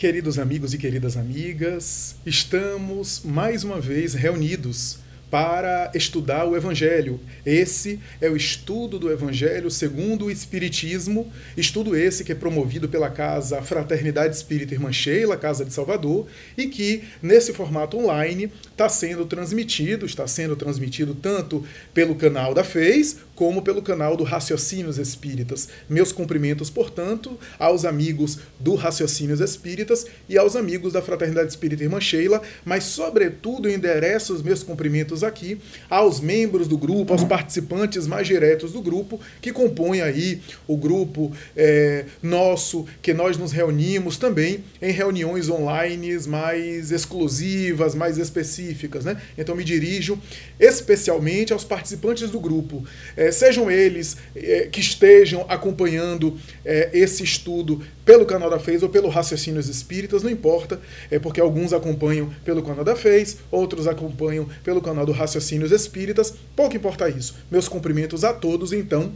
Queridos amigos e queridas amigas, estamos mais uma vez reunidos para estudar o Evangelho. Esse é o estudo do Evangelho segundo o Espiritismo, estudo esse que é promovido pela Casa Fraternidade Espírita Irmã Sheila, Casa de Salvador, e que, nesse formato online, está sendo transmitido, está sendo transmitido tanto pelo canal da Fez como pelo canal do Raciocínios Espíritas. Meus cumprimentos, portanto, aos amigos do Raciocínios Espíritas e aos amigos da Fraternidade Espírita Irmã Sheila, mas, sobretudo, endereço os meus cumprimentos aqui aos membros do grupo, aos participantes mais diretos do grupo, que compõem aí o grupo é, nosso, que nós nos reunimos também em reuniões online mais exclusivas, mais específicas. Né? Então, me dirijo especialmente aos participantes do grupo. É, é, sejam eles é, que estejam acompanhando é, esse estudo pelo canal da Fez ou pelo Raciocínios Espíritas, não importa, é porque alguns acompanham pelo canal da Fez, outros acompanham pelo canal do Raciocínios Espíritas, pouco importa isso. Meus cumprimentos a todos, então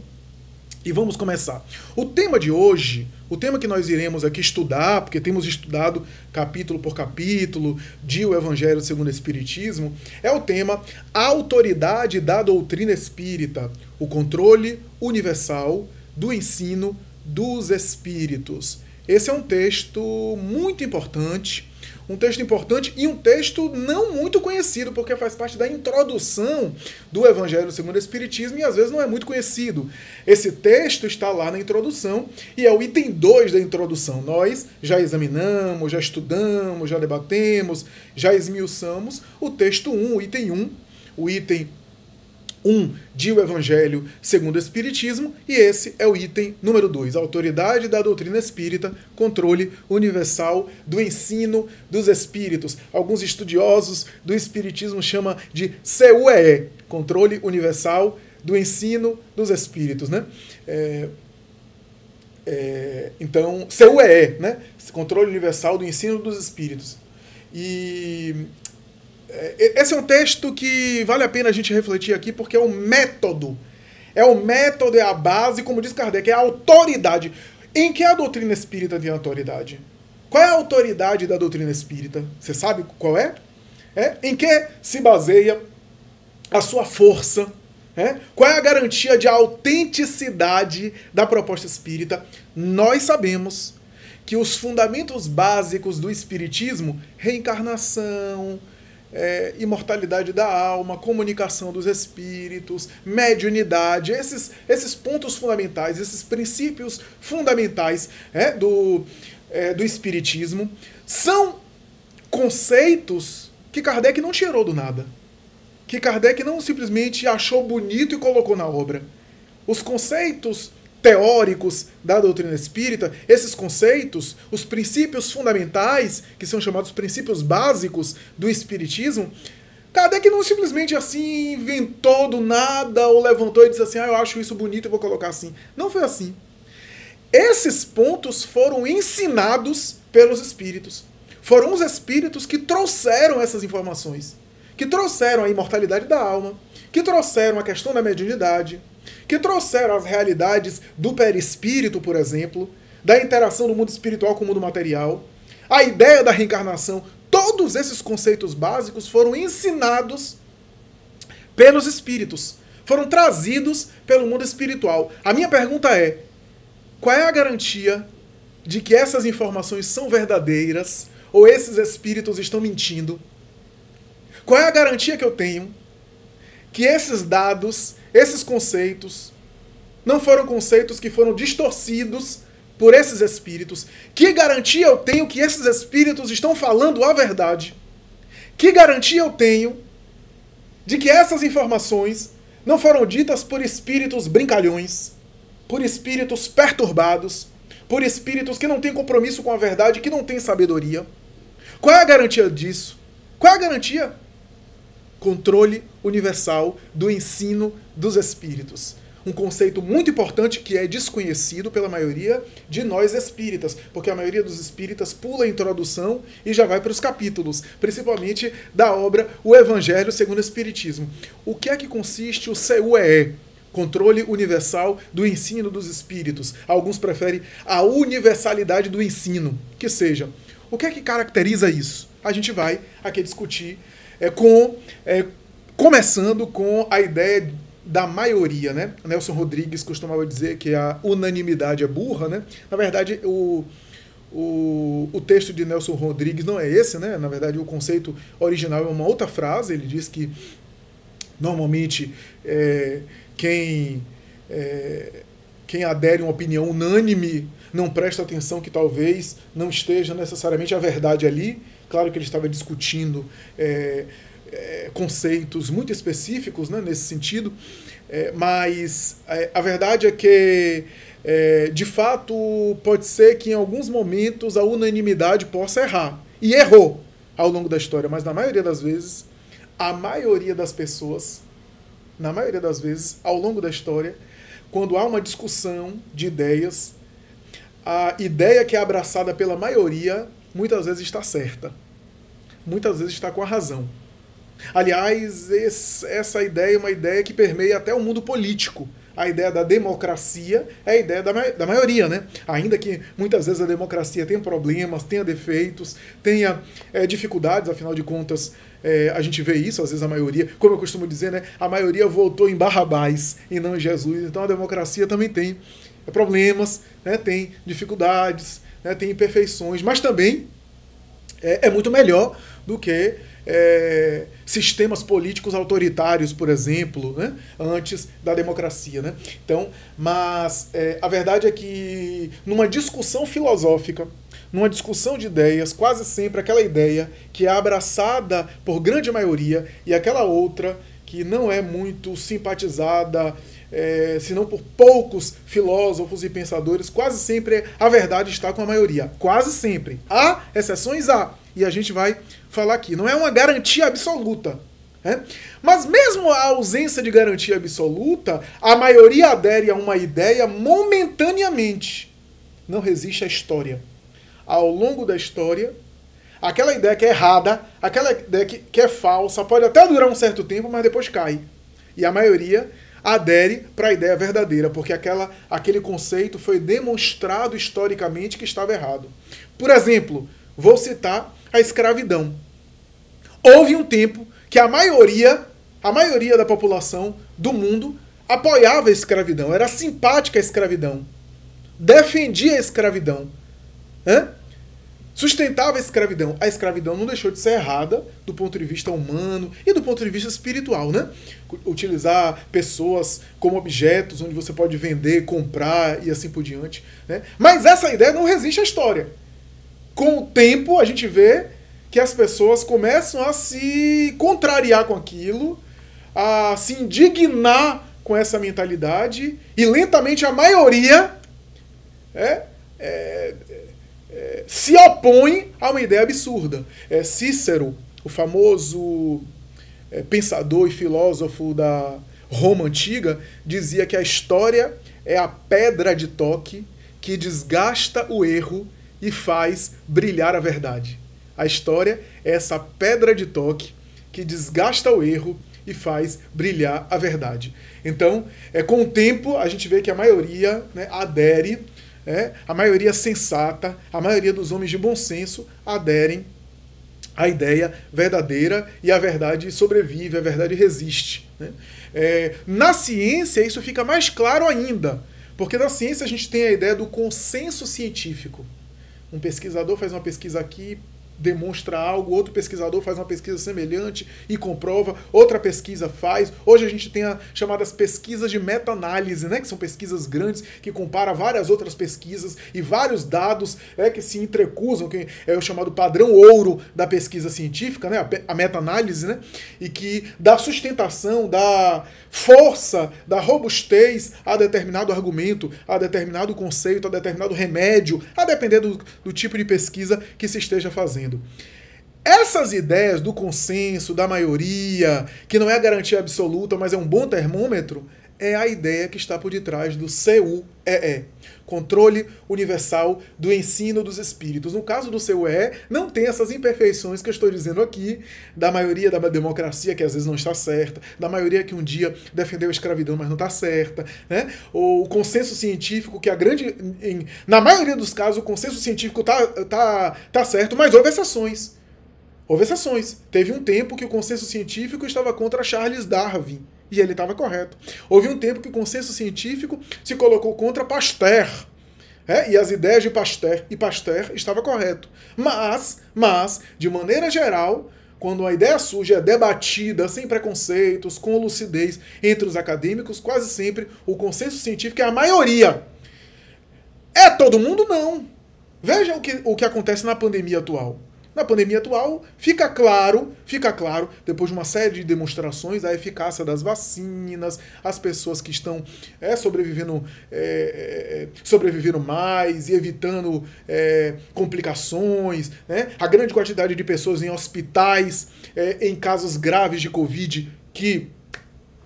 e vamos começar. O tema de hoje, o tema que nós iremos aqui estudar, porque temos estudado capítulo por capítulo de o Evangelho segundo o Espiritismo, é o tema a Autoridade da Doutrina Espírita, o controle universal do ensino dos espíritos. Esse é um texto muito importante um texto importante e um texto não muito conhecido, porque faz parte da introdução do Evangelho segundo o Espiritismo e às vezes não é muito conhecido. Esse texto está lá na introdução e é o item 2 da introdução. Nós já examinamos, já estudamos, já debatemos, já esmiuçamos o texto 1, um, o item 1, um, o item 1 de O Evangelho segundo o Espiritismo, e esse é o item número 2, Autoridade da Doutrina Espírita, Controle Universal do Ensino dos Espíritos. Alguns estudiosos do Espiritismo chamam de CUEE, Controle Universal do Ensino dos Espíritos, né? É, é, então, CUEE, né? Controle Universal do Ensino dos Espíritos. E é, esse é um texto que vale a pena a gente refletir aqui, porque é um método. É o um método, é a base, como diz Kardec, é a autoridade. Em que é a doutrina espírita tem autoridade? Qual é a autoridade da doutrina espírita? Você sabe qual é? é? Em que se baseia a sua força? É? Qual é a garantia de autenticidade da proposta espírita? Nós sabemos que os fundamentos básicos do espiritismo, reencarnação, é, imortalidade da alma, comunicação dos espíritos, mediunidade, esses, esses pontos fundamentais, esses princípios fundamentais é, do, é, do espiritismo, são conceitos que Kardec não tirou do nada. Que Kardec não simplesmente achou bonito e colocou na obra. Os conceitos teóricos da doutrina espírita, esses conceitos, os princípios fundamentais, que são chamados princípios básicos do espiritismo, Kardec não simplesmente assim inventou do nada ou levantou e disse assim: "Ah, eu acho isso bonito e vou colocar assim". Não foi assim. Esses pontos foram ensinados pelos espíritos. Foram os espíritos que trouxeram essas informações, que trouxeram a imortalidade da alma, que trouxeram a questão da mediunidade, que trouxeram as realidades do perispírito, por exemplo, da interação do mundo espiritual com o mundo material, a ideia da reencarnação. Todos esses conceitos básicos foram ensinados pelos espíritos, foram trazidos pelo mundo espiritual. A minha pergunta é: qual é a garantia de que essas informações são verdadeiras ou esses espíritos estão mentindo? Qual é a garantia que eu tenho que esses dados, esses conceitos, não foram conceitos que foram distorcidos por esses espíritos? Que garantia eu tenho que esses espíritos estão falando a verdade? Que garantia eu tenho de que essas informações não foram ditas por espíritos brincalhões, por espíritos perturbados, por espíritos que não têm compromisso com a verdade, que não têm sabedoria? Qual é a garantia disso? Qual é a garantia? controle universal do ensino dos espíritos. Um conceito muito importante que é desconhecido pela maioria de nós espíritas, porque a maioria dos espíritas pula a introdução e já vai para os capítulos, principalmente da obra O Evangelho segundo o Espiritismo. O que é que consiste o CUEE? Controle Universal do Ensino dos Espíritos. Alguns preferem a universalidade do ensino, que seja. O que é que caracteriza isso? A gente vai aqui discutir é, com é, começando com a ideia da maioria, né? Nelson Rodrigues costumava dizer que a unanimidade é burra, né? Na verdade, o, o, o texto de Nelson Rodrigues não é esse, né? Na verdade, o conceito original é uma outra frase. Ele diz que normalmente é, quem é, quem adere a uma opinião unânime não presta atenção que talvez não esteja necessariamente a verdade ali. Claro que ele estava discutindo é, é, conceitos muito específicos né, nesse sentido, é, mas é, a verdade é que, é, de fato, pode ser que em alguns momentos a unanimidade possa errar. E errou ao longo da história, mas na maioria das vezes, a maioria das pessoas, na maioria das vezes, ao longo da história, quando há uma discussão de ideias, a ideia que é abraçada pela maioria muitas vezes está certa, muitas vezes está com a razão. Aliás, esse, essa ideia é uma ideia que permeia até o mundo político a ideia da democracia é a ideia da, ma da maioria, né? Ainda que muitas vezes a democracia tenha problemas, tenha defeitos, tenha é, dificuldades, afinal de contas, é, a gente vê isso, às vezes a maioria, como eu costumo dizer, né? A maioria votou em Barrabás e não em Jesus. Então a democracia também tem problemas, né? tem dificuldades, né? tem imperfeições, mas também é, é muito melhor do que é, sistemas políticos autoritários, por exemplo, né? antes da democracia. Né? Então, mas é, a verdade é que numa discussão filosófica, numa discussão de ideias, quase sempre aquela ideia que é abraçada por grande maioria e aquela outra que não é muito simpatizada, é, por poucos filósofos e pensadores, quase sempre a verdade está com a maioria. Quase sempre. Há exceções a e a gente vai falar aqui. Não é uma garantia absoluta. Né? Mas, mesmo a ausência de garantia absoluta, a maioria adere a uma ideia momentaneamente. Não resiste à história. Ao longo da história, aquela ideia que é errada, aquela ideia que, que é falsa, pode até durar um certo tempo, mas depois cai. E a maioria adere para a ideia verdadeira, porque aquela, aquele conceito foi demonstrado historicamente que estava errado. Por exemplo, vou citar a escravidão. Houve um tempo que a maioria, a maioria da população do mundo apoiava a escravidão, era simpática à escravidão, defendia a escravidão, sustentava a escravidão. A escravidão não deixou de ser errada do ponto de vista humano e do ponto de vista espiritual, né? Utilizar pessoas como objetos onde você pode vender, comprar e assim por diante, né? Mas essa ideia não resiste à história com o tempo, a gente vê que as pessoas começam a se contrariar com aquilo, a se indignar com essa mentalidade, e lentamente a maioria é, é, é, se opõe a uma ideia absurda. É Cícero, o famoso é, pensador e filósofo da Roma antiga, dizia que a história é a pedra de toque que desgasta o erro e faz brilhar a verdade. A história é essa pedra de toque que desgasta o erro e faz brilhar a verdade. Então, é, com o tempo, a gente vê que a maioria né, adere, né, a maioria sensata, a maioria dos homens de bom senso aderem à ideia verdadeira e a verdade sobrevive, a verdade resiste. Né? É, na ciência, isso fica mais claro ainda, porque na ciência a gente tem a ideia do consenso científico um pesquisador faz uma pesquisa aqui, demonstra algo, outro pesquisador faz uma pesquisa semelhante e comprova, outra pesquisa faz. Hoje a gente tem as chamadas pesquisas de meta-análise, né, que são pesquisas grandes que compara várias outras pesquisas e vários dados é que se entrecusam, que é o chamado padrão ouro da pesquisa científica, né, a, meta-análise, né, e que dá sustentação, dá força, dá robustez a determinado argumento, a determinado conceito, a determinado remédio, a depender do, do tipo de pesquisa que se esteja fazendo. Essas ideias do consenso, da maioria, que não é a garantia absoluta, mas é um bom termômetro, é a ideia que está por detrás do CUEE, controle universal do ensino dos espíritos. No caso do CUE, não tem essas imperfeições que eu estou dizendo aqui, da maioria da democracia que às vezes não está certa, da maioria que um dia defendeu a escravidão, mas não está certa, né? Ou o consenso científico, que a grande. Em, na maioria dos casos, o consenso científico tá, tá, tá certo, mas houve exceções. Houve exceções. Teve um tempo que o consenso científico estava contra Charles Darwin. E ele estava correto. Houve um tempo que o consenso científico se colocou contra Pasteur. É, e as ideias de Pasteur e Pasteur estava correto. Mas, mas, de maneira geral, quando a ideia surge é debatida sem preconceitos, com lucidez entre os acadêmicos, quase sempre o consenso científico é a maioria. É todo mundo não. Veja o que, o que acontece na pandemia atual. Na pandemia atual, fica claro, fica claro, depois de uma série de demonstrações, a eficácia das vacinas, as pessoas que estão é, sobrevivendo, é, é, é sobrevivendo mais e evitando é, complicações, né? a grande quantidade de pessoas em hospitais, é, em casos graves de Covid que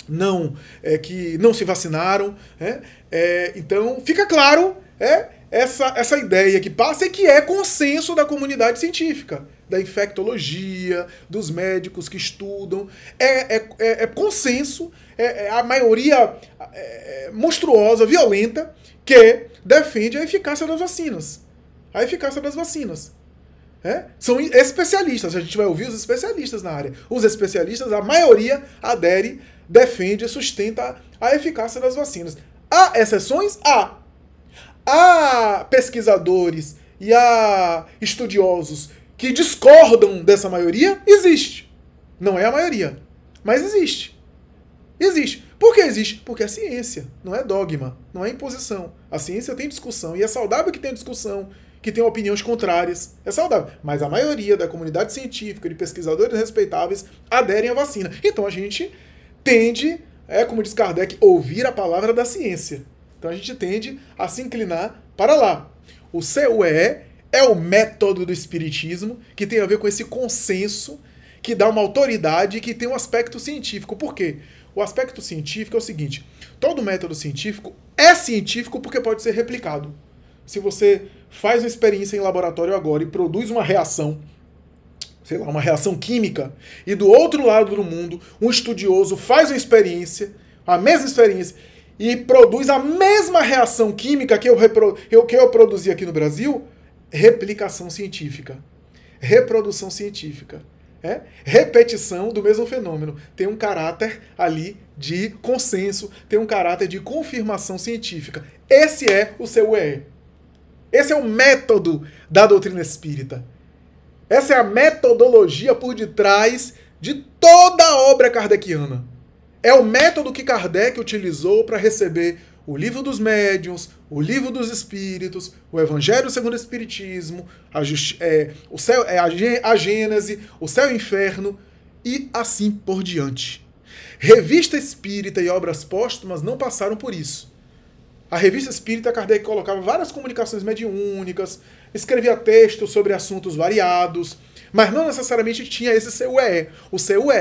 não, que não se vacinaram. Né? então, fica claro. É, essa, essa ideia que passa e é que é consenso da comunidade científica, da infectologia, dos médicos que estudam. É, é, é, é consenso, é, é a maioria é, monstruosa, violenta, que defende a eficácia das vacinas. A eficácia das vacinas. É? São especialistas, a gente vai ouvir os especialistas na área. Os especialistas, a maioria adere, defende, sustenta a eficácia das vacinas. Há exceções? Há há pesquisadores e há estudiosos que discordam dessa maioria, existe. Não é a maioria, mas existe. Existe. Por que existe? Porque é ciência, não é dogma, não é imposição. A ciência tem discussão e é saudável que tenha discussão, que tenha opiniões contrárias. É saudável. Mas a maioria da comunidade científica, de pesquisadores respeitáveis, aderem à vacina. Então a gente tende, é como diz Kardec, ouvir a palavra da ciência. Então a gente tende a se inclinar para lá. O CUE é o método do espiritismo que tem a ver com esse consenso que dá uma autoridade e que tem um aspecto científico. Por quê? O aspecto científico é o seguinte: todo método científico é científico porque pode ser replicado. Se você faz uma experiência em laboratório agora e produz uma reação, sei lá, uma reação química, e do outro lado do mundo, um estudioso faz uma experiência, a mesma experiência, e produz a mesma reação química que eu, eu, que eu produzi aqui no Brasil, replicação científica, reprodução científica. É? Repetição do mesmo fenômeno. Tem um caráter ali de consenso, tem um caráter de confirmação científica. Esse é o seu CUE. Esse é o método da doutrina espírita. Essa é a metodologia por detrás de toda a obra kardeciana. É o método que Kardec utilizou para receber o livro dos médiuns, o livro dos espíritos, o Evangelho segundo o Espiritismo, a, é, o céu, é, a, Gênese, o céu e o inferno e assim por diante. Revista Espírita e obras póstumas não passaram por isso. A revista Espírita Kardec colocava várias comunicações mediúnicas, escrevia textos sobre assuntos variados, mas não necessariamente tinha esse CUE. O CUE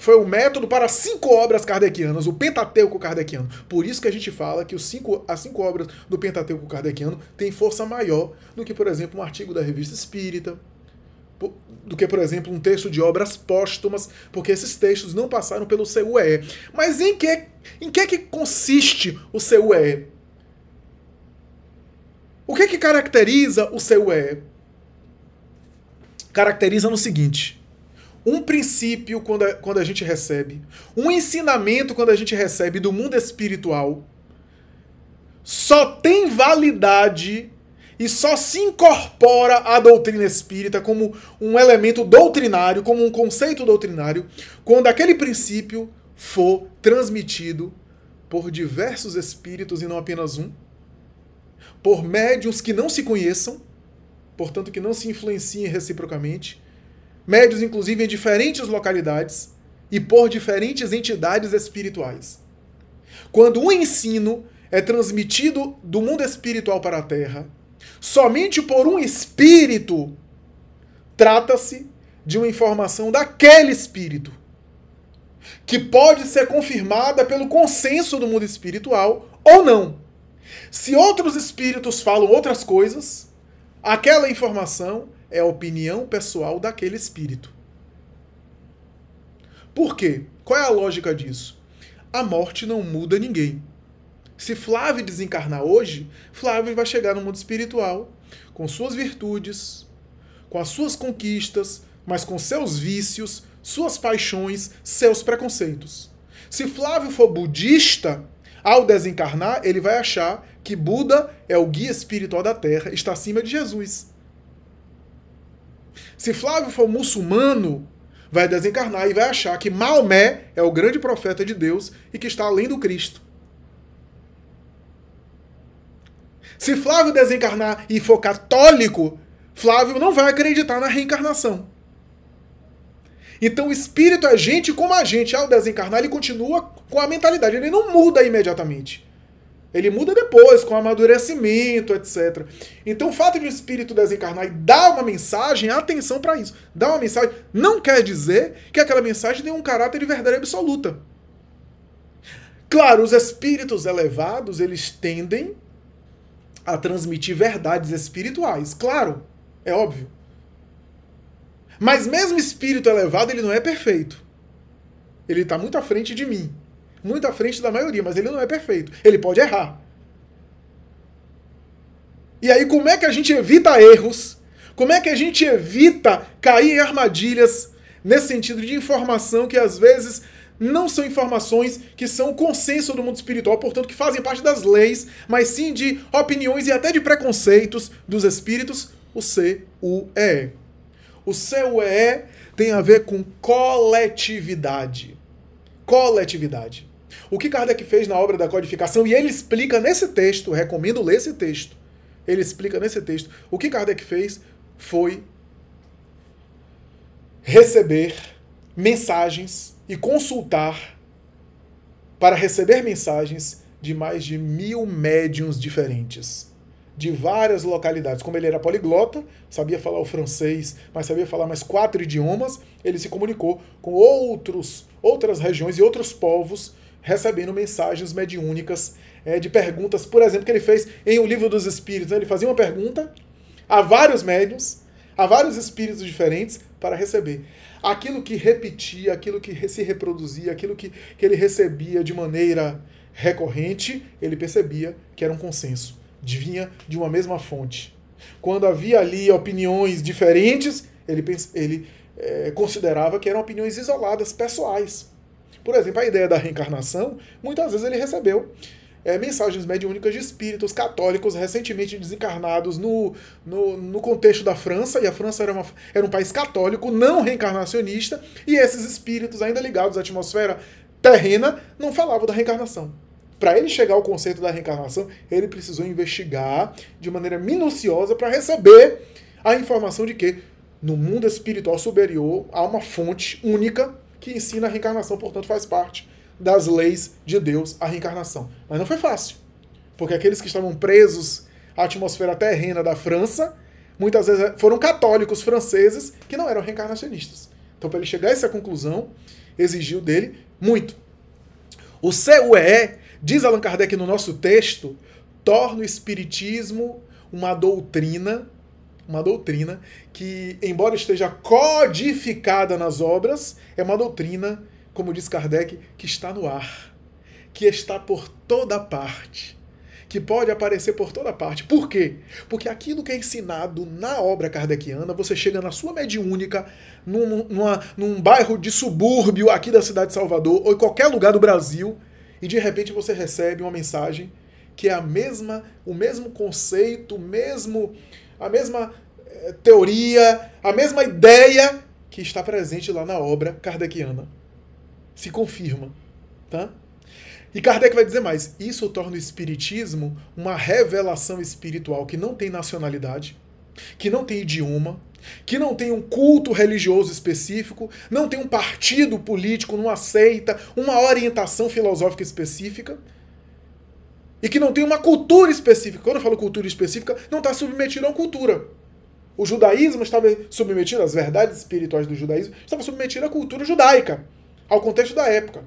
foi o método para as cinco obras kardecianas, o Pentateuco kardeciano. Por isso que a gente fala que os cinco, as cinco obras do Pentateuco kardeciano têm força maior do que, por exemplo, um artigo da revista espírita, do que, por exemplo, um texto de obras póstumas, porque esses textos não passaram pelo CUE. Mas em que, em que, que consiste o CUE? O que, que caracteriza o CUE? Caracteriza no seguinte: um princípio quando a, quando a gente recebe, um ensinamento quando a gente recebe do mundo espiritual, só tem validade e só se incorpora à doutrina espírita como um elemento doutrinário, como um conceito doutrinário, quando aquele princípio for transmitido por diversos espíritos e não apenas um, por médiuns que não se conheçam, portanto que não se influenciem reciprocamente, médios inclusive em diferentes localidades e por diferentes entidades espirituais. Quando um ensino é transmitido do mundo espiritual para a terra, somente por um espírito, trata-se de uma informação daquele espírito, que pode ser confirmada pelo consenso do mundo espiritual ou não. Se outros espíritos falam outras coisas, aquela informação é a opinião pessoal daquele espírito. Por quê? Qual é a lógica disso? A morte não muda ninguém. Se Flávio desencarnar hoje, Flávio vai chegar no mundo espiritual com suas virtudes, com as suas conquistas, mas com seus vícios, suas paixões, seus preconceitos. Se Flávio for budista, ao desencarnar, ele vai achar que Buda é o guia espiritual da Terra, está acima de Jesus. Se Flávio for muçulmano, vai desencarnar e vai achar que Maomé é o grande profeta de Deus e que está além do Cristo. Se Flávio desencarnar e for católico, Flávio não vai acreditar na reencarnação. Então o espírito é gente como a gente. Ao desencarnar, ele continua com a mentalidade, ele não muda imediatamente. Ele muda depois, com amadurecimento, etc. Então, o fato de o espírito desencarnar e dar uma mensagem, atenção para isso. Dar uma mensagem não quer dizer que aquela mensagem tem um caráter de verdade absoluta. Claro, os espíritos elevados, eles tendem a transmitir verdades espirituais. Claro, é óbvio. Mas mesmo espírito elevado, ele não é perfeito. Ele está muito à frente de mim muito à frente da maioria, mas ele não é perfeito. Ele pode errar. E aí, como é que a gente evita erros? Como é que a gente evita cair em armadilhas nesse sentido de informação que às vezes não são informações que são consenso do mundo espiritual, portanto, que fazem parte das leis, mas sim de opiniões e até de preconceitos dos espíritos? O CUE. O CUE tem a ver com coletividade. Coletividade. O que Kardec fez na obra da codificação, e ele explica nesse texto, recomendo ler esse texto. Ele explica nesse texto. O que Kardec fez foi receber mensagens e consultar para receber mensagens de mais de mil médiums diferentes, de várias localidades. Como ele era poliglota, sabia falar o francês, mas sabia falar mais quatro idiomas, ele se comunicou com outros, outras regiões e outros povos recebendo mensagens mediúnicas é, de perguntas, por exemplo, que ele fez em O Livro dos Espíritos. Né? Ele fazia uma pergunta a vários médiums, a vários espíritos diferentes para receber. Aquilo que repetia, aquilo que se reproduzia, aquilo que, que ele recebia de maneira recorrente, ele percebia que era um consenso, vinha de uma mesma fonte. Quando havia ali opiniões diferentes, ele, ele é, considerava que eram opiniões isoladas, pessoais. Por exemplo, a ideia da reencarnação, muitas vezes ele recebeu é, mensagens mediúnicas de espíritos católicos recentemente desencarnados no, no, no, contexto da França, e a França era, uma, era um país católico, não reencarnacionista, e esses espíritos, ainda ligados à atmosfera terrena, não falavam da reencarnação. Para ele chegar ao conceito da reencarnação, ele precisou investigar de maneira minuciosa para receber a informação de que no mundo espiritual superior há uma fonte única que ensina a reencarnação, portanto, faz parte das leis de Deus a reencarnação. Mas não foi fácil, porque aqueles que estavam presos à atmosfera terrena da França, muitas vezes foram católicos franceses que não eram reencarnacionistas. Então, para ele chegar a essa conclusão, exigiu dele muito. O CUE, diz Allan Kardec no nosso texto, torna o espiritismo uma doutrina uma doutrina que, embora esteja codificada nas obras, é uma doutrina, como diz Kardec, que está no ar, que está por toda parte, que pode aparecer por toda parte. Por quê? Porque aquilo que é ensinado na obra kardeciana, você chega na sua mediúnica, num, numa, num bairro de subúrbio aqui da cidade de Salvador, ou em qualquer lugar do Brasil, e de repente você recebe uma mensagem que é a mesma, o mesmo conceito, o mesmo a mesma eh, teoria, a mesma ideia que está presente lá na obra kardeciana. Se confirma, tá? E Kardec vai dizer mais: isso torna o espiritismo uma revelação espiritual que não tem nacionalidade, que não tem idioma, que não tem um culto religioso específico, não tem um partido político, não aceita uma orientação filosófica específica e que não tem uma cultura específica. Quando eu falo cultura específica, não está submetido a uma cultura. O judaísmo estava submetido, as verdades espirituais do judaísmo estava submetido à cultura judaica, ao contexto da época.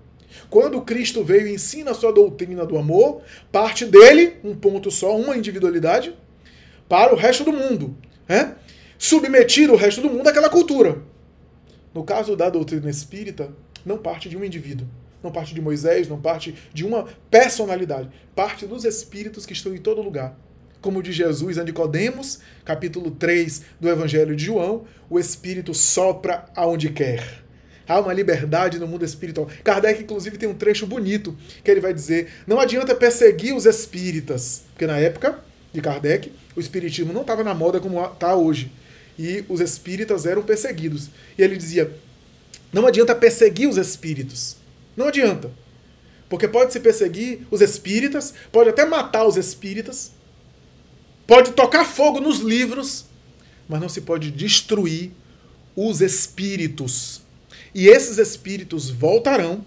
Quando Cristo veio e ensina a sua doutrina do amor, parte dele, um ponto só, uma individualidade, para o resto do mundo. Né? Submetir o resto do mundo àquela cultura. No caso da doutrina espírita, não parte de um indivíduo não parte de Moisés, não parte de uma personalidade, parte dos espíritos que estão em todo lugar. Como de Jesus a Nicodemos, capítulo 3 do Evangelho de João, o espírito sopra aonde quer. Há uma liberdade no mundo espiritual. Kardec, inclusive, tem um trecho bonito que ele vai dizer: não adianta perseguir os espíritas, porque na época de Kardec, o espiritismo não estava na moda como está hoje. E os espíritas eram perseguidos. E ele dizia: não adianta perseguir os espíritos, não adianta. Porque pode se perseguir os espíritas, pode até matar os espíritas, pode tocar fogo nos livros, mas não se pode destruir os espíritos. E esses espíritos voltarão,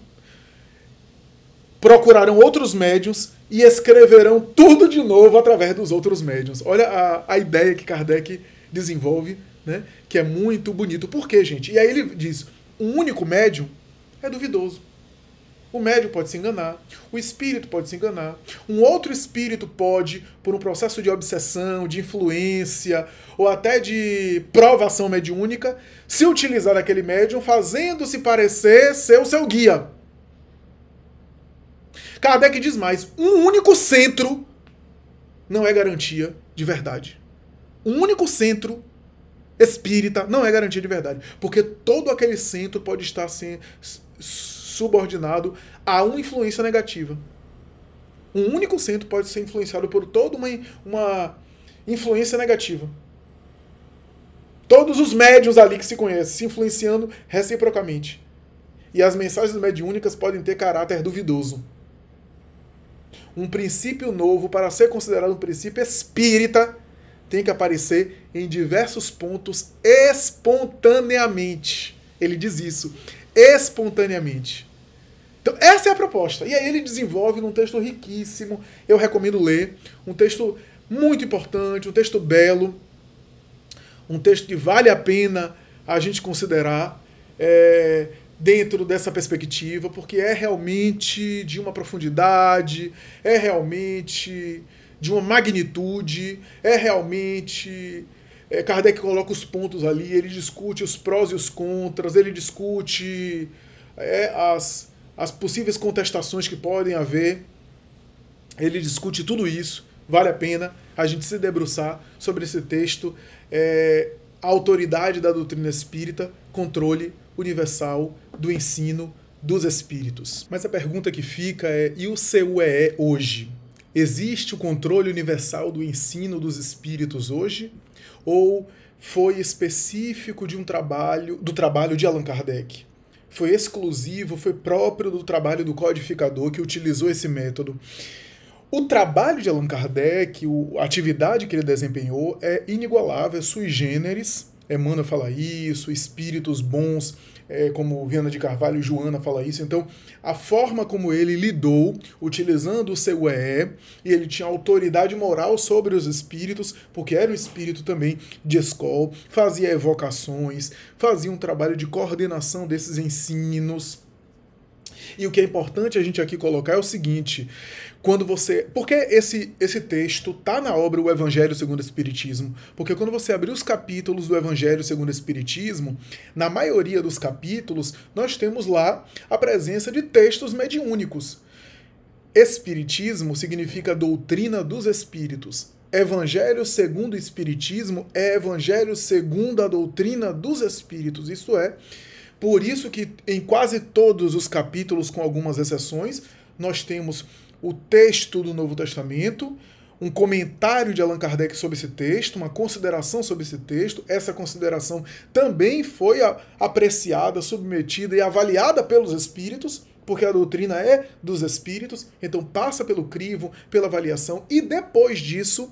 procurarão outros médiums e escreverão tudo de novo através dos outros médiums. Olha a, a ideia que Kardec desenvolve, né? que é muito bonito. Por quê, gente? E aí ele diz: um único médium é duvidoso. O médium pode se enganar, o espírito pode se enganar, um outro espírito pode, por um processo de obsessão, de influência ou até de provação mediúnica, se utilizar daquele médium fazendo-se parecer ser o seu guia. Kardec diz mais: um único centro não é garantia de verdade. Um único centro espírita não é garantia de verdade. Porque todo aquele centro pode estar sendo subordinado a uma influência negativa. Um único centro pode ser influenciado por toda uma, uma influência negativa. Todos os médios ali que se conhecem se influenciando reciprocamente. E as mensagens mediúnicas podem ter caráter duvidoso. Um princípio novo, para ser considerado um princípio espírita, tem que aparecer em diversos pontos espontaneamente. Ele diz isso espontaneamente. Então, essa é a proposta. E aí ele desenvolve num texto riquíssimo, eu recomendo ler, um texto muito importante, um texto belo, um texto que vale a pena a gente considerar é, dentro dessa perspectiva, porque é realmente de uma profundidade, é realmente de uma magnitude, é realmente é, Kardec coloca os pontos ali, ele discute os prós e os contras, ele discute é, as, as possíveis contestações que podem haver. Ele discute tudo isso. Vale a pena a gente se debruçar sobre esse texto. É, a autoridade da doutrina espírita, controle universal do ensino dos espíritos. Mas a pergunta que fica é: e o CUEE é, é hoje? Existe o controle universal do ensino dos espíritos hoje? ou foi específico de um trabalho, do trabalho de Allan Kardec. Foi exclusivo, foi próprio do trabalho do codificador que utilizou esse método. O trabalho de Allan Kardec, a atividade que ele desempenhou é inigualável, é sui generis. Emmanuel é fala isso, espíritos bons é, como Viana de Carvalho, e Joana fala isso. Então, a forma como ele lidou, utilizando o seu é, e ele tinha autoridade moral sobre os espíritos, porque era o espírito também de escola, fazia evocações, fazia um trabalho de coordenação desses ensinos. E o que é importante a gente aqui colocar é o seguinte: quando você. Porque esse, esse texto tá na obra O Evangelho segundo o Espiritismo. Porque quando você abrir os capítulos do Evangelho segundo o Espiritismo, na maioria dos capítulos, nós temos lá a presença de textos mediúnicos. Espiritismo significa doutrina dos espíritos. Evangelho segundo o Espiritismo é Evangelho segundo a doutrina dos espíritos. Isso é. Por isso que em quase todos os capítulos, com algumas exceções, nós temos o texto do Novo Testamento, um comentário de Allan Kardec sobre esse texto, uma consideração sobre esse texto. Essa consideração também foi apreciada, submetida e avaliada pelos espíritos, porque a doutrina é dos espíritos, então passa pelo crivo, pela avaliação e depois disso,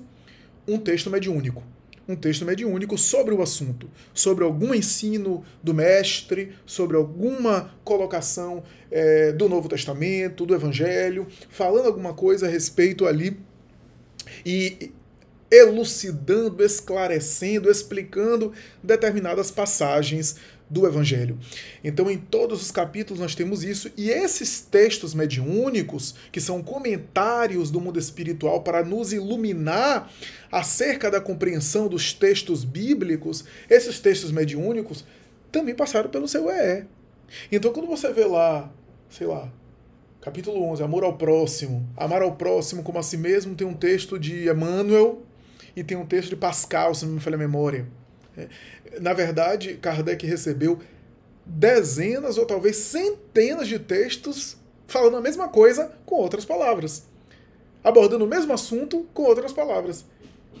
um texto mediúnico um texto mediúnico sobre o assunto, sobre algum ensino do mestre, sobre alguma colocação é, do Novo Testamento, do Evangelho, falando alguma coisa a respeito ali e elucidando, esclarecendo, explicando determinadas passagens do Evangelho. Então, em todos os capítulos nós temos isso, e esses textos mediúnicos, que são comentários do mundo espiritual para nos iluminar acerca da compreensão dos textos bíblicos, esses textos mediúnicos também passaram pelo seu EE. Então, quando você vê lá, sei lá, capítulo 11, amor ao próximo, amar ao próximo como a si mesmo, tem um texto de Emmanuel e tem um texto de Pascal, se não me falha a memória. É, na verdade, Kardec recebeu dezenas ou talvez centenas de textos falando a mesma coisa com outras palavras, abordando o mesmo assunto com outras palavras.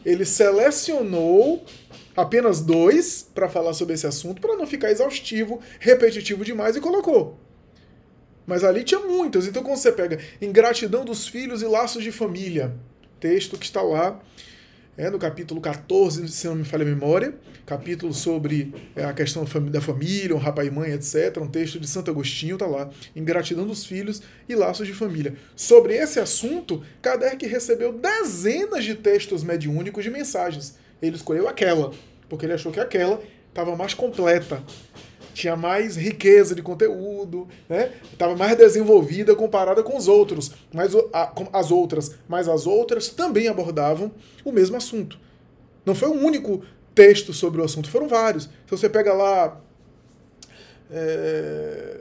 Ele selecionou apenas dois para falar sobre esse assunto, para não ficar exaustivo, repetitivo demais e colocou. Mas ali tinha muitas. Então, quando você pega Ingratidão dos Filhos e Laços de Família, texto que está lá é, no capítulo 14, se não me falha a memória, capítulo sobre é, a questão da família, um rapaz e mãe, etc. Um texto de Santo Agostinho, está lá, Ingratidão dos Filhos e Laços de Família. Sobre esse assunto, Kardec recebeu dezenas de textos mediúnicos de mensagens. Ele escolheu aquela, porque ele achou que aquela estava mais completa tinha mais riqueza de conteúdo, né? Estava mais desenvolvida comparada com os outros, mas as outras, mas as outras também abordavam o mesmo assunto. Não foi um único texto sobre o assunto, foram vários. Se você pega lá, é,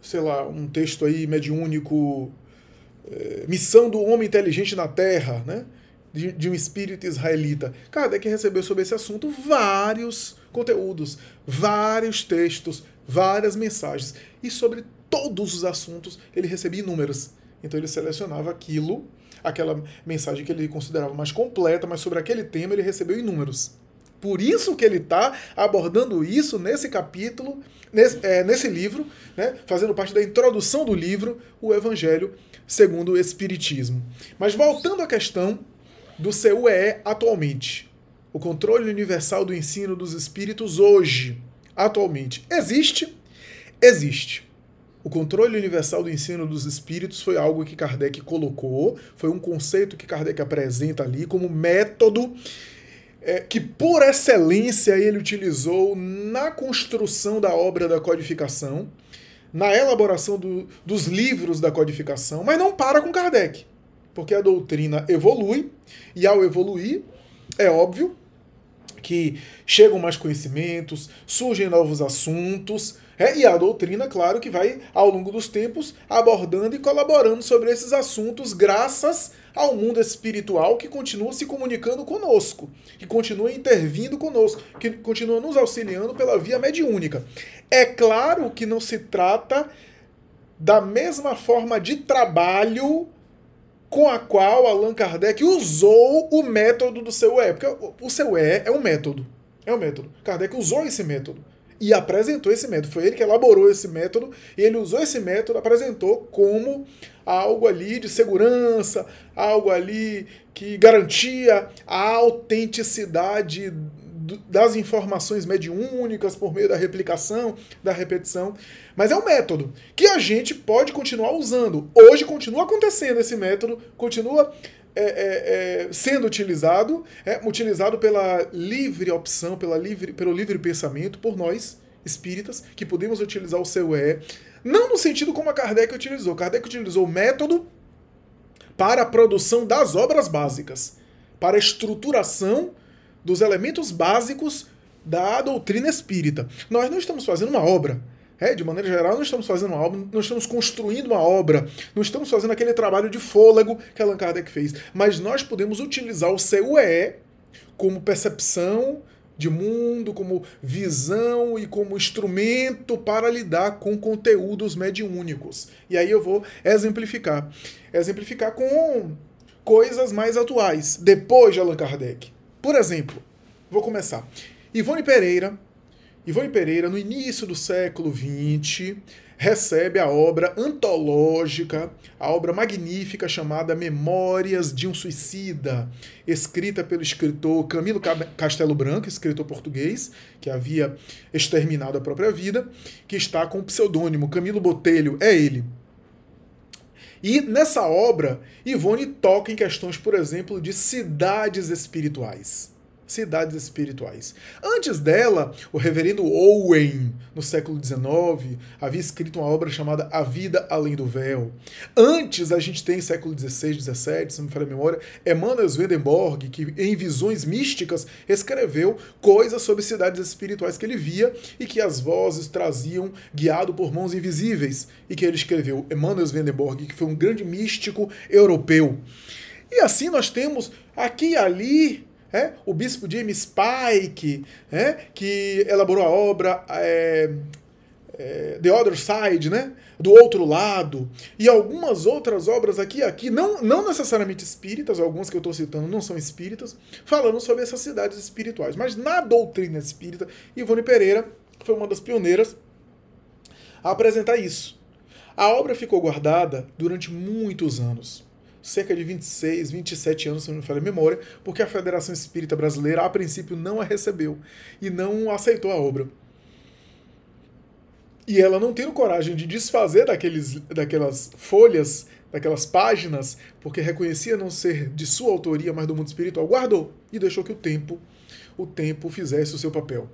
sei lá, um texto aí mediúnico, é, missão do homem inteligente na Terra, né? De, de, um espírito israelita. que recebeu sobre esse assunto vários conteúdos, vários textos, várias mensagens. E sobre todos os assuntos ele recebia inúmeras. Então ele selecionava aquilo, aquela mensagem que ele considerava mais completa, mas sobre aquele tema ele recebeu inúmeros. Por isso que ele está abordando isso nesse capítulo, nesse, é, nesse livro, né, fazendo parte da introdução do livro, o Evangelho segundo o Espiritismo. Mas voltando à questão do CUE atualmente o controle universal do ensino dos espíritos hoje, atualmente, existe? Existe. O controle universal do ensino dos espíritos foi algo que Kardec colocou, foi um conceito que Kardec apresenta ali como método é, que, por excelência, ele utilizou na construção da obra da codificação, na elaboração do, dos livros da codificação, mas não para com Kardec, porque a doutrina evolui, e ao evoluir, é óbvio, que chegam mais conhecimentos, surgem novos assuntos, é, e a doutrina, claro, que vai, ao longo dos tempos, abordando e colaborando sobre esses assuntos, graças ao mundo espiritual que continua se comunicando conosco, que continua intervindo conosco, que continua nos auxiliando pela via mediúnica. É claro que não se trata da mesma forma de trabalho com a qual Allan Kardec usou o método do seu E. É, porque o seu E é, é um método. É um método. Kardec usou esse método e apresentou esse método. Foi ele que elaborou esse método e ele usou esse método, apresentou como algo ali de segurança, algo ali que garantia a autenticidade das informações mediúnicas por meio da replicação, da repetição. Mas é um método que a gente pode continuar usando. Hoje continua acontecendo esse método, continua é, é, é sendo utilizado, é, utilizado pela livre opção, pela livre, pelo livre pensamento por nós espíritas que podemos utilizar o seu E. É, não no sentido como a Kardec utilizou. Kardec utilizou o método para a produção das obras básicas, para a estruturação dos elementos básicos da doutrina espírita. Nós não estamos fazendo uma obra. É, de maneira geral, não estamos fazendo uma obra, não estamos construindo uma obra, não estamos fazendo aquele trabalho de fôlego que Allan Kardec fez. Mas nós podemos utilizar o CUE como percepção de mundo, como visão e como instrumento para lidar com conteúdos mediúnicos. E aí eu vou exemplificar. Exemplificar com coisas mais atuais, depois de Allan Kardec. Por exemplo, vou começar. Ivone Pereira, Ivone Pereira, no início do século XX, recebe a obra antológica, a obra magnífica chamada Memórias de um Suicida, escrita pelo escritor Camilo Castelo Branco, escritor português, que havia exterminado a própria vida, que está com o pseudônimo Camilo Botelho, é ele, e nessa obra, Ivone toca em questões, por exemplo, de cidades espirituais cidades espirituais. Antes dela, o reverendo Owen, no século XIX, havia escrito uma obra chamada A Vida Além do Véu. Antes, a gente tem, século XVI, XVII, se não me falha a memória, Emmanuel Swedenborg, que em visões místicas escreveu coisas sobre cidades espirituais que ele via e que as vozes traziam guiado por mãos invisíveis, e que ele escreveu Emmanuel Swedenborg, que foi um grande místico europeu. E assim nós temos aqui e ali é? O bispo James Pike, é? que elaborou a obra é, é, The Other Side, né? do outro lado, e algumas outras obras aqui aqui, não, não necessariamente espíritas, algumas que eu estou citando não são espíritas, falando sobre essas cidades espirituais. Mas na doutrina espírita, Ivone Pereira foi uma das pioneiras a apresentar isso. A obra ficou guardada durante muitos anos cerca de 26, 27 anos, se não me falha a memória, porque a Federação Espírita Brasileira, a princípio, não a recebeu e não aceitou a obra. E ela não tendo coragem de desfazer daqueles, daquelas folhas, daquelas páginas, porque reconhecia não ser de sua autoria, mas do mundo espiritual, guardou e deixou que o tempo, o tempo fizesse o seu papel.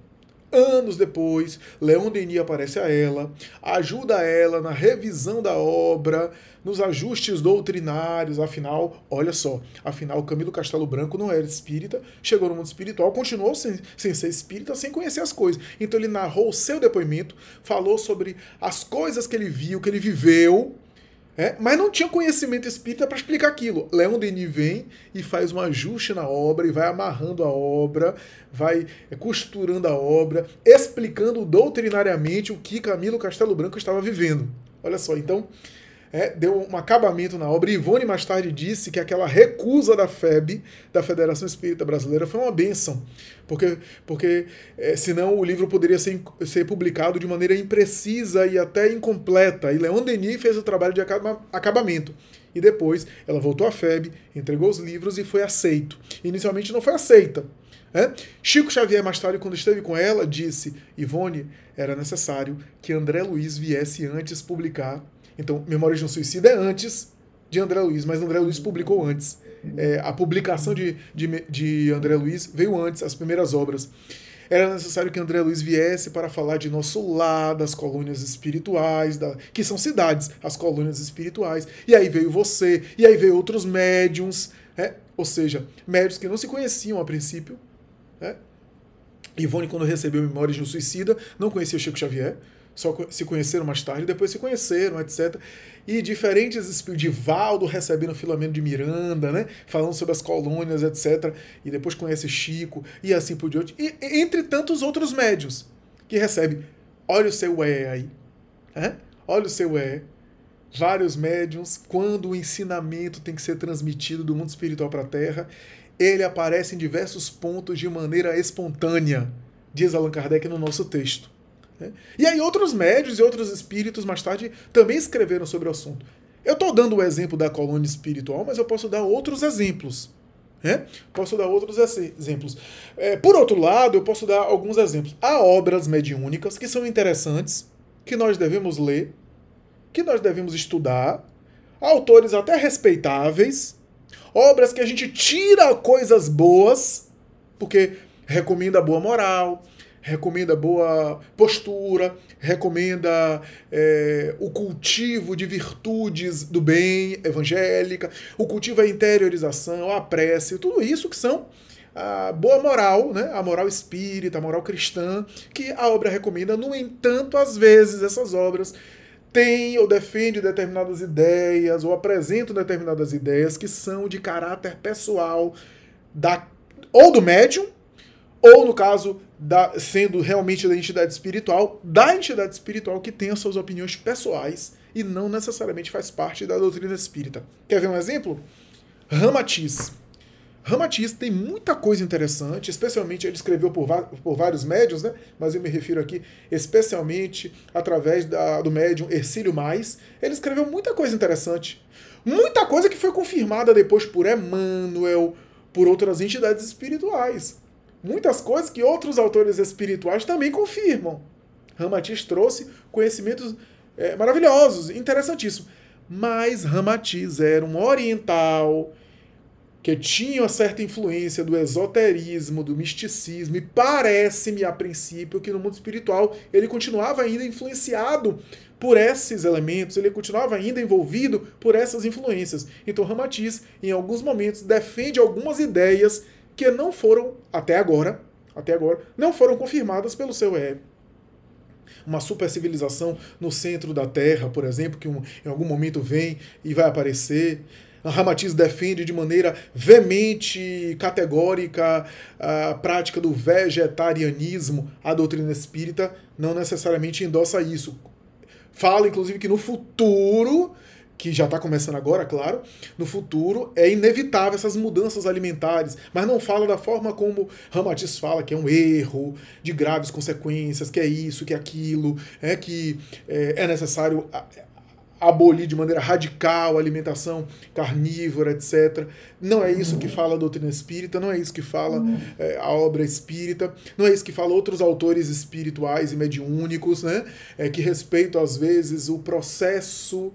Anos depois, Leon Denis aparece a ela, ajuda ela na revisão da obra, nos ajustes doutrinários, afinal, olha só, afinal Camilo Castelo Branco não era espírita, chegou no mundo espiritual, continuou sem, sem ser espírita, sem conhecer as coisas. Então ele narrou o seu depoimento, falou sobre as coisas que ele viu, que ele viveu, é, mas não tinha conhecimento espírita para explicar aquilo. Leon Denis vem e faz um ajuste na obra, e vai amarrando a obra, vai é, costurando a obra, explicando doutrinariamente o que Camilo Castelo Branco estava vivendo. Olha só, então, é, deu um acabamento na obra. Ivone mais tarde disse que aquela recusa da FEB, da Federação Espírita Brasileira, foi uma bênção, porque, porque é, senão o livro poderia ser, ser publicado de maneira imprecisa e até incompleta. E Leon Denis fez o trabalho de acabamento. E depois ela voltou à FEB, entregou os livros e foi aceito. Inicialmente não foi aceita. É? Chico Xavier, mais tarde, quando esteve com ela, disse: Ivone, era necessário que André Luiz viesse antes publicar então, Memórias de um Suicida é antes de André Luiz, mas André Luiz publicou antes. É, a publicação de, de, de André Luiz veio antes, as primeiras obras. Era necessário que André Luiz viesse para falar de nosso lar, das colônias espirituais, da, que são cidades, as colônias espirituais. E aí veio você, e aí veio outros médiums, né? ou seja, médiums que não se conheciam a princípio. Né? Ivone, quando recebeu Memórias de um Suicida, não conhecia Chico Xavier, só se conheceram mais tarde, depois se conheceram, etc. E diferentes espíritos, de Valdo recebendo Filamento de Miranda, né? Falando sobre as colônias, etc. E depois conhece Chico e assim por diante. E entre tantos outros médios que recebem. Olha o seu é aí. Olha o seu é. Vários médiums, quando o ensinamento tem que ser transmitido do mundo espiritual para a Terra, ele aparece em diversos pontos de maneira espontânea, diz Allan Kardec no nosso texto. Né? E aí outros médios e outros espíritos mais tarde também escreveram sobre o assunto. Eu estou dando o exemplo da colônia espiritual, mas eu posso dar outros exemplos. Né? Posso dar outros exemplos. É, por outro lado, eu posso dar alguns exemplos. Há obras mediúnicas que são interessantes, que nós devemos ler, que nós devemos estudar, autores até respeitáveis, obras que a gente tira coisas boas, porque recomenda boa moral, recomenda boa postura, recomenda é, o cultivo de virtudes do bem evangélica, o cultivo da interiorização, a prece, tudo isso que são a boa moral, né? a moral espírita, a moral cristã, que a obra recomenda. No entanto, às vezes essas obras têm ou defendem determinadas ideias ou apresentam determinadas ideias que são de caráter pessoal da, ou do médium ou no caso da, sendo realmente da entidade espiritual, da entidade espiritual que tem as suas opiniões pessoais e não necessariamente faz parte da doutrina espírita. Quer ver um exemplo? Ramatiz. Ramatiz tem muita coisa interessante, especialmente ele escreveu por, por vários médiums, né? mas eu me refiro aqui especialmente através da, do médium Ercílio Mais. Ele escreveu muita coisa interessante. Muita coisa que foi confirmada depois por Emmanuel, por outras entidades espirituais muitas coisas que outros autores espirituais também confirmam. Ramatiz trouxe conhecimentos é, maravilhosos, interessantíssimos. Mas Ramatiz era um oriental que tinha uma certa influência do esoterismo, do misticismo, e parece-me a princípio que no mundo espiritual ele continuava ainda influenciado por esses elementos, ele continuava ainda envolvido por essas influências. Então Ramatiz, em alguns momentos, defende algumas ideias que não foram, até agora, até agora, não foram confirmadas pelo seu é, uma super civilização no centro da Terra, por exemplo, que um, em algum momento vem e vai aparecer. Ramatiz defende de maneira veemente, categórica, a prática do vegetarianismo. A doutrina espírita não necessariamente endossa isso. Fala, inclusive, que no futuro que já está começando agora, claro, no futuro é inevitável essas mudanças alimentares, mas não fala da forma como Ramatiz fala que é um erro de graves consequências, que é isso, que é aquilo, é que é, é necessário abolir de maneira radical a alimentação carnívora, etc. Não é isso que fala a doutrina espírita, não é isso que fala é, a obra espírita, não é isso que fala outros autores espirituais e mediúnicos, né? É, que respeitam, às vezes, o processo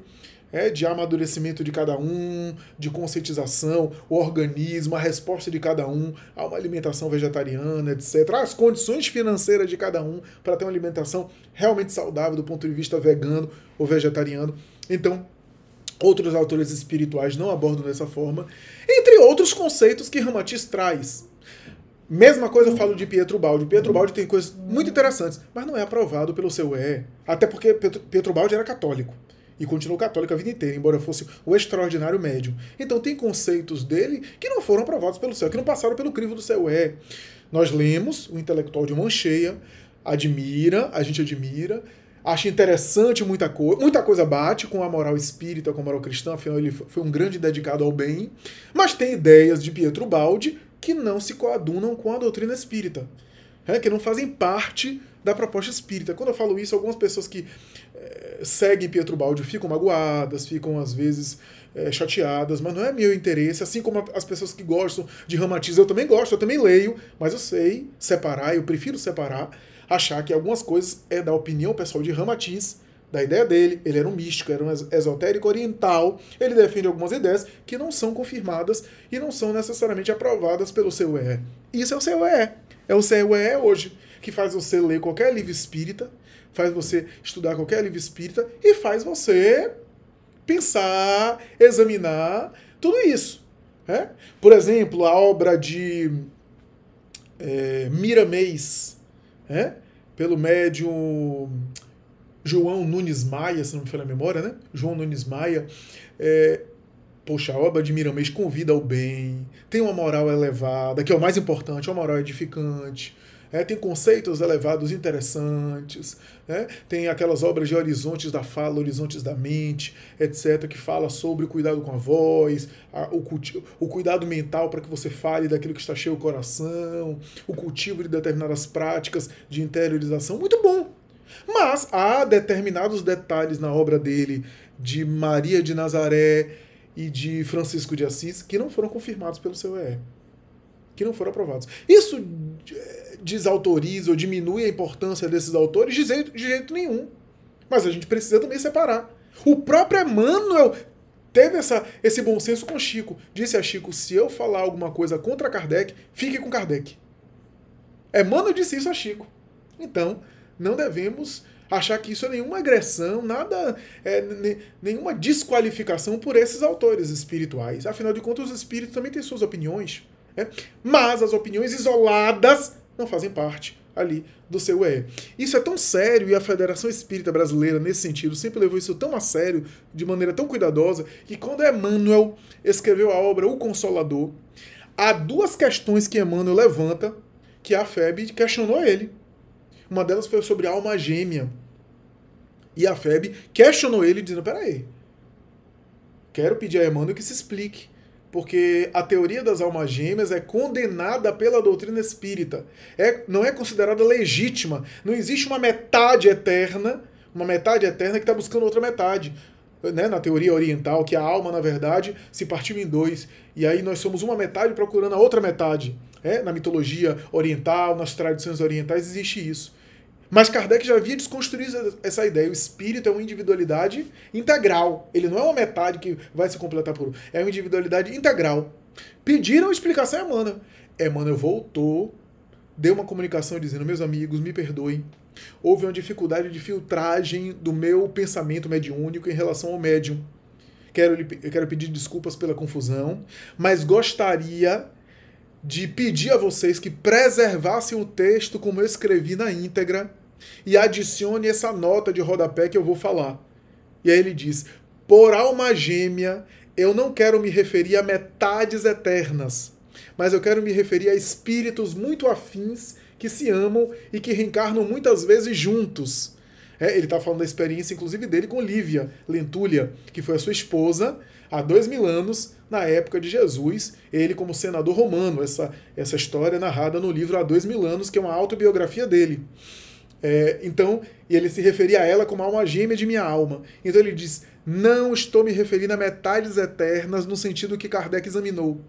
é, de amadurecimento de cada um, de conscientização, o organismo, a resposta de cada um a uma alimentação vegetariana, etc. As condições financeiras de cada um para ter uma alimentação realmente saudável do ponto de vista vegano ou vegetariano. Então, outros autores espirituais não abordam dessa forma, entre outros conceitos que Ramatiz traz. Mesma coisa eu falo de Pietro Baldi. Pietro Baldi tem coisas muito interessantes, mas não é aprovado pelo seu E. É. Até porque Pietro Baldi era católico e continuou católico a vida inteira, embora fosse o extraordinário médium. Então tem conceitos dele que não foram aprovados pelo céu, que não passaram pelo crivo do céu. É, nós lemos o intelectual de mão cheia, admira, a gente admira, acha interessante muita coisa, muita coisa bate com a moral espírita, com a moral cristã, afinal ele foi um grande dedicado ao bem, mas tem ideias de Pietro Baldi que não se coadunam com a doutrina espírita, é, que não fazem parte da proposta espírita. Quando eu falo isso, algumas pessoas que é, segue Pietro Baldi ficam magoadas, ficam às vezes é, chateadas, mas não é meu interesse, assim como as pessoas que gostam de Ramatiz, eu também gosto, eu também leio, mas eu sei separar, eu prefiro separar, achar que algumas coisas é da opinião pessoal de Ramatiz, da ideia dele, ele era um místico, era um esotérico oriental, ele defende algumas ideias que não são confirmadas e não são necessariamente aprovadas pelo CUE. Isso é o CUE, é o CUE hoje que faz você ler qualquer livro espírita, faz você estudar qualquer livro espírita e faz você pensar, examinar tudo isso. Né? Por exemplo, a obra de é, Miramês, né? pelo médium João Nunes Maia, se não me falha a memória, né? João Nunes Maia. É, poxa, a obra de Miramês convida ao bem, tem uma moral elevada, que é o mais importante, é uma moral edificante. É, tem conceitos elevados interessantes, né? tem aquelas obras de horizontes da fala, horizontes da mente, etc., que fala sobre o cuidado com a voz, a, o, o cuidado mental para que você fale daquilo que está cheio o coração, o cultivo de determinadas práticas de interiorização. Muito bom! Mas há determinados detalhes na obra dele, de Maria de Nazaré e de Francisco de Assis, que não foram confirmados pelo COE, que não foram aprovados. Isso desautoriza ou diminui a importância desses autores de jeito, de jeito nenhum. Mas a gente precisa também separar. O próprio Emmanuel teve essa, esse bom senso com Chico. Disse a Chico: se eu falar alguma coisa contra Kardec, fique com Kardec. Emmanuel disse isso a Chico. Então, não devemos achar que isso é nenhuma agressão, nada, é, nenhuma desqualificação por esses autores espirituais. Afinal de contas, os espíritos também têm suas opiniões. Né? Mas as opiniões isoladas não fazem parte ali do seu UE. Isso é tão sério e a Federação Espírita Brasileira, nesse sentido, sempre levou isso tão a sério, de maneira tão cuidadosa, que quando Emmanuel escreveu a obra O Consolador, há duas questões que Emmanuel levanta que a FEB questionou ele. Uma delas foi sobre a alma gêmea. E a FEB questionou ele, dizendo: peraí, quero pedir a Emmanuel que se explique porque a teoria das almas gêmeas é condenada pela doutrina espírita. É, não é considerada legítima. Não existe uma metade eterna, uma metade eterna que está buscando outra metade. Né, na teoria oriental, que a alma, na verdade, se partiu em dois, e aí nós somos uma metade procurando a outra metade. É? Na mitologia oriental, nas tradições orientais, existe isso. Mas Kardec já havia desconstruído essa ideia. O espírito é uma individualidade integral. Ele não é uma metade que vai se completar por um. É uma individualidade integral. Pediram explicação a Emmanuel. Emmanuel voltou, deu uma comunicação dizendo: Meus amigos, me perdoem. Houve uma dificuldade de filtragem do meu pensamento mediúnico em relação ao médium. Quero, eu quero pedir desculpas pela confusão, mas gostaria de pedir a vocês que preservassem o texto como eu escrevi na íntegra e adicione essa nota de rodapé que eu vou falar. E aí ele diz: Por alma gêmea, eu não quero me referir a metades eternas, mas eu quero me referir a espíritos muito afins que se amam e que reencarnam muitas vezes juntos. É, ele está falando da experiência, inclusive, dele com Lívia Lentulha, que foi a sua esposa há dois mil anos, na época de Jesus, ele como senador romano. Essa, essa história é narrada no livro Há Dois Mil Anos, que é uma autobiografia dele. É, então, e ele se referia a ela como a alma gêmea de minha alma. Então ele diz: Não estou me referindo a metades eternas no sentido que Kardec examinou.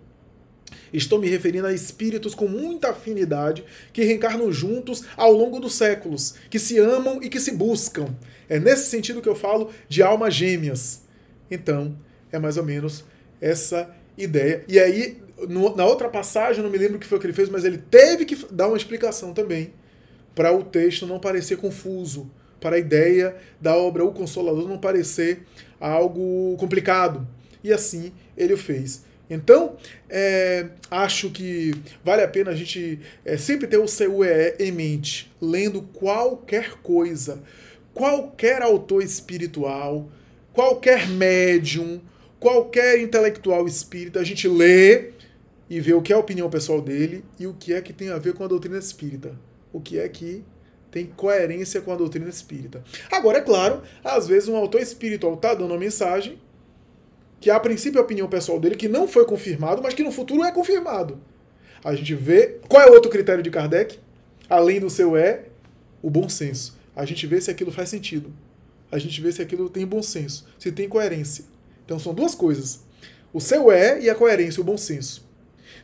Estou me referindo a espíritos com muita afinidade que reencarnam juntos ao longo dos séculos, que se amam e que se buscam. É nesse sentido que eu falo de almas gêmeas. Então, é mais ou menos essa ideia. E aí, no, na outra passagem, não me lembro o que foi que ele fez, mas ele teve que dar uma explicação também para o texto não parecer confuso, para a ideia da obra O Consolador não parecer algo complicado. E assim ele o fez. Então, é, acho que vale a pena a gente é, sempre ter o CUE em mente, lendo qualquer coisa, qualquer autor espiritual, qualquer médium, qualquer intelectual espírita, a gente lê e vê o que é a opinião pessoal dele e o que é que tem a ver com a doutrina espírita o que é que tem coerência com a doutrina espírita. Agora, é claro, às vezes um autor espiritual está dando uma mensagem que, a princípio, é a opinião pessoal dele, que não foi confirmado, mas que no futuro é confirmado. A gente vê. Qual é outro critério de Kardec? Além do seu é o bom senso. A gente vê se aquilo faz sentido. A gente vê se aquilo tem bom senso, se tem coerência. Então são duas coisas: o seu é e a coerência, o bom senso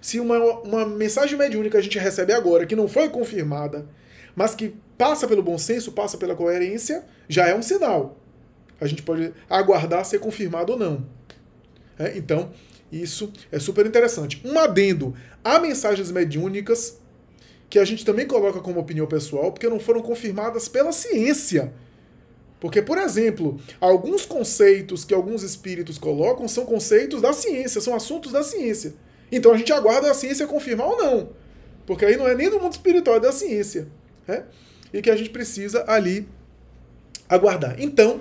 se uma, uma mensagem mediúnica a gente recebe agora, que não foi confirmada, mas que passa pelo bom senso, passa pela coerência, já é um sinal. A gente pode aguardar ser confirmado ou não. É, então, isso é super interessante. Um adendo há mensagens mediúnicas, que a gente também coloca como opinião pessoal, porque não foram confirmadas pela ciência. Porque, por exemplo, alguns conceitos que alguns espíritos colocam são conceitos da ciência, são assuntos da ciência. Então a gente aguarda a ciência confirmar ou não. Porque aí não é nem do mundo espiritual, é da ciência. Né? E que a gente precisa ali aguardar. Então,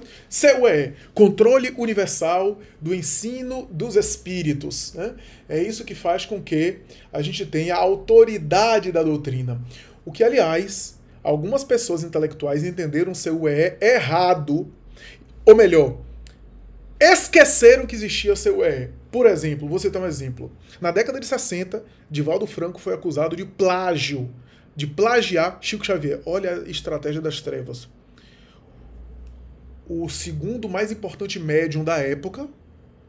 é controle universal do ensino dos espíritos. Né? É isso que faz com que a gente tenha a autoridade da doutrina. O que, aliás, algumas pessoas intelectuais entenderam é errado, ou melhor, esqueceram que existia CUE por exemplo, você tem um exemplo. Na década de 60, Divaldo Franco foi acusado de plágio, de plagiar Chico Xavier. Olha a estratégia das trevas. O segundo mais importante médium da época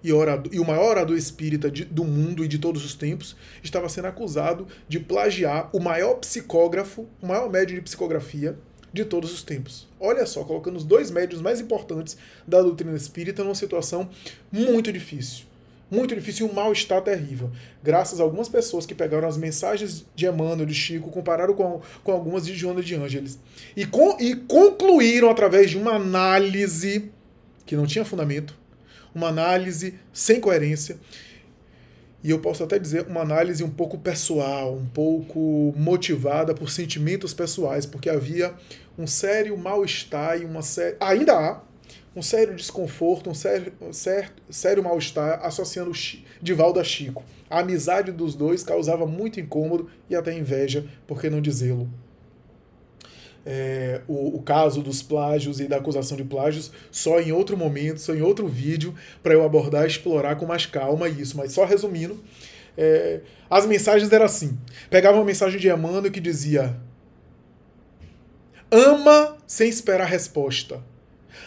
e, orador, e o maior orador espírita de, do mundo e de todos os tempos estava sendo acusado de plagiar o maior psicógrafo, o maior médium de psicografia de todos os tempos. Olha só, colocando os dois médios mais importantes da doutrina espírita numa situação muito difícil muito difícil e um mal-estar terrível. Graças a algumas pessoas que pegaram as mensagens de Emmanuel, de Chico, compararam com, com algumas de Joana de Ângeles. E, con e concluíram através de uma análise que não tinha fundamento, uma análise sem coerência, e eu posso até dizer uma análise um pouco pessoal, um pouco motivada por sentimentos pessoais, porque havia um sério mal-estar e uma séria. Ainda há, um sério desconforto, um sério, um certo, sério mal-estar, associando Divaldo a Chico. A amizade dos dois causava muito incômodo e até inveja, por que não dizê-lo? É, o, o, caso dos plágios e da acusação de plágios só em outro momento, só em outro vídeo, para eu abordar e explorar com mais calma isso. Mas só resumindo, é, as mensagens eram assim: pegava uma mensagem de Emmanuel que dizia: Ama sem esperar resposta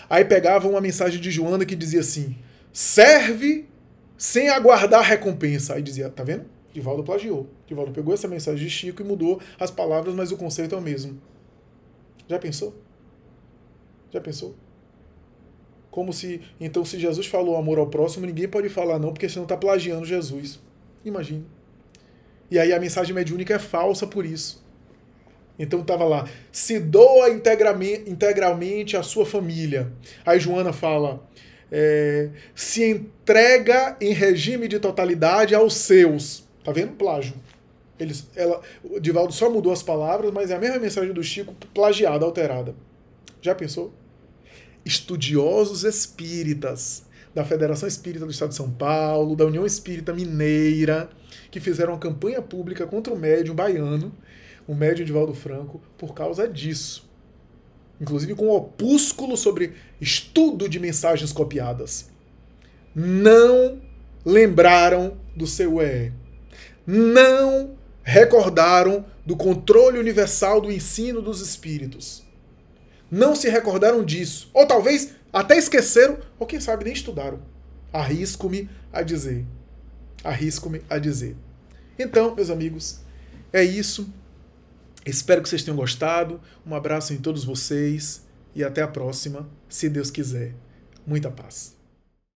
Aí pegava uma mensagem de Joana que dizia assim: serve sem aguardar recompensa. Aí dizia: tá vendo? Divaldo plagiou. Divaldo pegou essa mensagem de Chico e mudou as palavras, mas o conceito é o mesmo. Já pensou? Já pensou? Como se, então, se Jesus falou amor ao próximo, ninguém pode falar não, porque senão está plagiando Jesus. Imagina. E aí a mensagem mediúnica é falsa por isso. Então tava lá, se doa integralmente à sua família. Aí Joana fala, é, se entrega em regime de totalidade aos seus. Tá vendo? Plágio. Eles, ela, o Divaldo só mudou as palavras, mas é a mesma mensagem do Chico, plagiada, alterada. Já pensou? Estudiosos espíritas da Federação Espírita do Estado de São Paulo, da União Espírita Mineira, que fizeram uma campanha pública contra o médium baiano o médium Valdo Franco por causa disso. Inclusive com um opúsculo sobre estudo de mensagens copiadas. Não lembraram do seu CUE. Não recordaram do controle universal do ensino dos espíritos. Não se recordaram disso. Ou talvez até esqueceram, ou quem sabe nem estudaram. Arrisco-me a dizer. Arrisco-me a dizer. Então, meus amigos, é isso. Espero que vocês tenham gostado. Um abraço em todos vocês e até a próxima, se Deus quiser. Muita paz.